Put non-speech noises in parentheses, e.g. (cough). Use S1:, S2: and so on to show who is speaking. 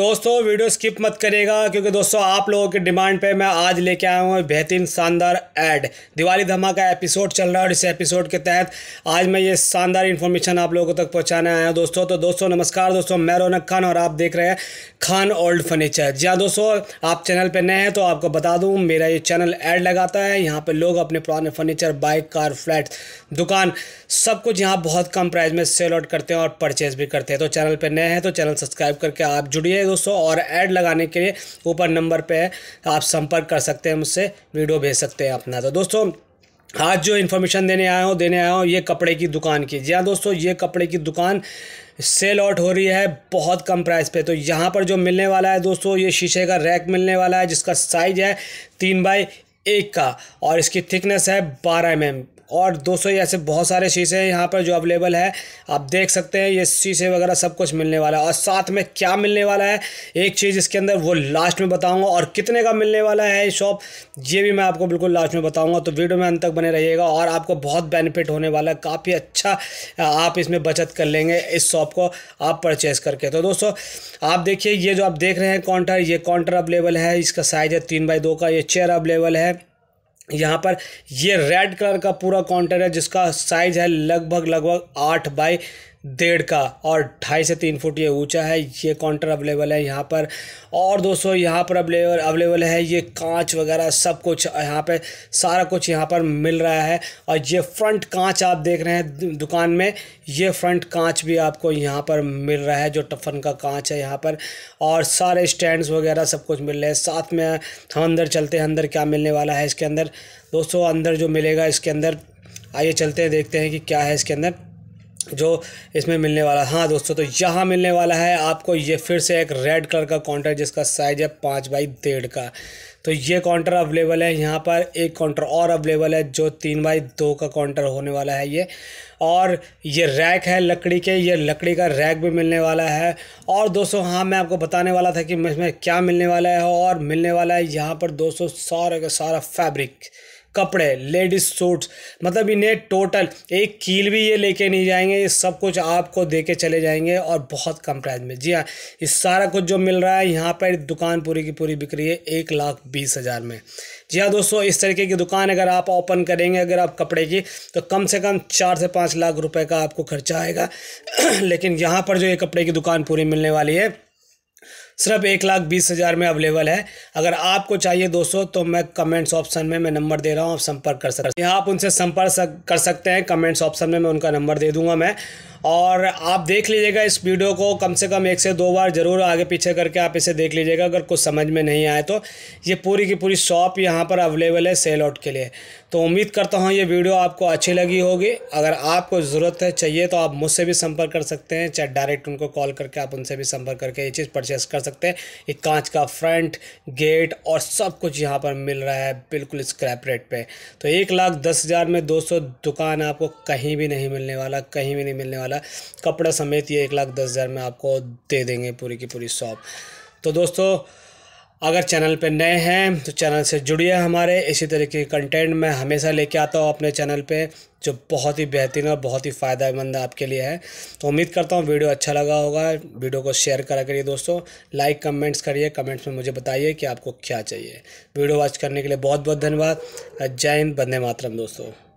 S1: दोस्तों video skip मत करेगा क्योंकि दोस्तों आप लोगों के डिमांड पे मैं आज लेके आया हूँ बेहतरीन शानदार ऐड दिवाली धमाका एपिसोड चल रहा है और इस एपिसोड के तहत आज मैं ये शानदार इन्फॉर्मेशन आप लोगों तक पहुँचाने आया हूँ दोस्तों तो दोस्तों नमस्कार दोस्तों मैं रौनक खान और आप देख रहे हैं खान ओल्ड फर्नीचर जी हाँ दोस्तों आप चैनल पर नए हैं तो आपको बता दूँ मेरा ये चैनल ऐड लगाता है यहाँ पर लोग अपने पुराने फर्नीचर बाइक कार फ्लैट दुकान सब कुछ यहाँ बहुत कम प्राइस में सेल आउट करते हैं और परचेज भी करते हैं तो चैनल पर नए हैं तो चैनल सब्सक्राइब करके आप जुड़िए दोस्तों और ऐड लगाने के लिए ऊपर नंबर पर आप संपर्क कर सकते हैं मुझसे वीडियो भेज सकते हैं अपना तो दोस्तों आज जो इन्फॉर्मेशन देने आया हूँ देने आया हूँ ये कपड़े की दुकान की जी हाँ दोस्तों ये कपड़े की दुकान सेल आउट हो रही है बहुत कम प्राइस पे तो यहाँ पर जो मिलने वाला है दोस्तों ये शीशे का रैक मिलने वाला है जिसका साइज है तीन बाई एक का और इसकी थिकनेस है बारह एम mm। और सौ ऐसे बहुत सारे शीशे हैं यहाँ पर जो अवेलेबल है आप देख सकते हैं ये शीशे वगैरह सब कुछ मिलने वाला है और साथ में क्या मिलने वाला है एक चीज़ इसके अंदर वो लास्ट में बताऊँगा और कितने का मिलने वाला है ये शॉप ये भी मैं आपको बिल्कुल लास्ट में बताऊँगा तो वीडियो में अंत तक बने रहिएगा और आपको बहुत बेनिफिट होने वाला है काफ़ी अच्छा आप इसमें बचत कर लेंगे इस शॉप को आप परचेज करके तो दोस्तों आप देखिए ये जो आप देख रहे हैं काउंटर ये काउंटर अवेलेबल है इसका साइज़ है तीन बाई दो का ये चेयर अवेलेबल है यहाँ पर ये रेड कलर का पूरा काउंटर है जिसका साइज है लगभग लगभग आठ बाई डेढ़ का और ढाई से तीन फुट ये ऊंचा है ये काउंटर अवेलेबल है यहाँ पर और दोस्तों यहाँ पर अवेलेबल अवेलेबल है ये कांच वगैरह सब कुछ यहाँ पे सारा कुछ यहाँ पर मिल रहा है और ये फ्रंट कांच आप देख रहे हैं दुकान में ये फ्रंट कांच भी आपको यहाँ पर मिल रहा है जो टफन का कांच है यहाँ पर और सारे स्टैंड वगैरह सब कुछ मिल रहे हैं साथ में हम अंदर चलते हैं अंदर क्या मिलने वाला है इसके अंदर दोस्तों अंदर जो मिलेगा इसके अंदर आइए चलते हैं देखते हैं कि क्या है इसके अंदर जो इसमें मिलने वाला हाँ दोस्तों तो यहाँ मिलने वाला है आपको ये फिर से एक रेड कलर का काउंटर जिसका साइज़ है पाँच बाई डेढ़ का तो ये काउंटर अवेलेबल है यहाँ पर एक काउंटर और अवेलेबल है जो तीन बाई दो का काउंटर होने वाला है ये और ये रैक है लकड़ी के ये लकड़ी का रैक भी मिलने वाला है और दोस्तों हाँ मैं आपको बताने वाला था कि इसमें क्या मिलने वाला है और मिलने वाला है यहाँ पर दोस्तों सारे का सारा फैब्रिक कपड़े लेडीज सूट्स मतलब इन्हें टोटल एक कील भी ये लेके नहीं जाएंगे ये सब कुछ आपको दे के चले जाएंगे और बहुत कम प्राइस में जी हाँ ये सारा कुछ जो मिल रहा है यहाँ पर दुकान पूरी की पूरी बिक्री है एक लाख बीस हज़ार में जी हाँ दोस्तों इस तरीके की दुकान अगर आप ओपन करेंगे अगर आप कपड़े की तो कम से कम चार से पाँच लाख रुपये का आपको खर्चा आएगा (clears throat) लेकिन यहाँ पर जो ये कपड़े की दुकान पूरी मिलने वाली है सिर्फ एक लाख बीस हज़ार में अवेलेबल है अगर आपको चाहिए दोस्तों तो मैं कमेंट्स ऑप्शन में मैं नंबर दे रहा हूँ आप संपर्क कर सकते हैं आप उनसे संपर्क कर सकते हैं कमेंट्स ऑप्शन में मैं उनका नंबर दे दूंगा मैं और आप देख लीजिएगा इस वीडियो को कम से कम एक से दो बार ज़रूर आगे पीछे करके आप इसे देख लीजिएगा अगर कुछ समझ में नहीं आए तो ये पूरी की पूरी शॉप यहाँ पर अवेलेबल है सेल आउट के लिए तो उम्मीद करता हूँ ये वीडियो आपको अच्छी लगी होगी अगर आपको ज़रूरत है चाहिए तो आप मुझसे भी संपर्क कर सकते हैं चाहे डायरेक्ट उनको कॉल करके आप उनसे भी संपर्क करके ये चीज़ परचेस कर सकते हैं ये कांच का फ्रंट गेट और सब कुछ यहाँ पर मिल रहा है बिल्कुल स्क्रैप रेट पर तो एक लाख दस हज़ार में दो सौ दुकान आपको कहीं भी नहीं मिलने वाला कहीं भी नहीं मिलने वाला वाला कपड़ा समेत ये एक लाख दस हज़ार में आपको दे देंगे पूरी की पूरी शॉप तो दोस्तों अगर चैनल पर नए हैं तो चैनल से जुड़िए हमारे इसी तरीके के कंटेंट मैं हमेशा लेके आता हूँ अपने चैनल पे जो बहुत ही बेहतरीन और बहुत ही फ़ायदेमंद आपके लिए है तो उम्मीद करता हूँ वीडियो अच्छा लगा होगा वीडियो को शेयर करा करिए दोस्तों लाइक कमेंट्स करिए कमेंट्स में मुझे बताइए कि आपको क्या चाहिए वीडियो वॉच करने के लिए बहुत बहुत धन्यवाद जय हिंद बंदे मातरम दोस्तों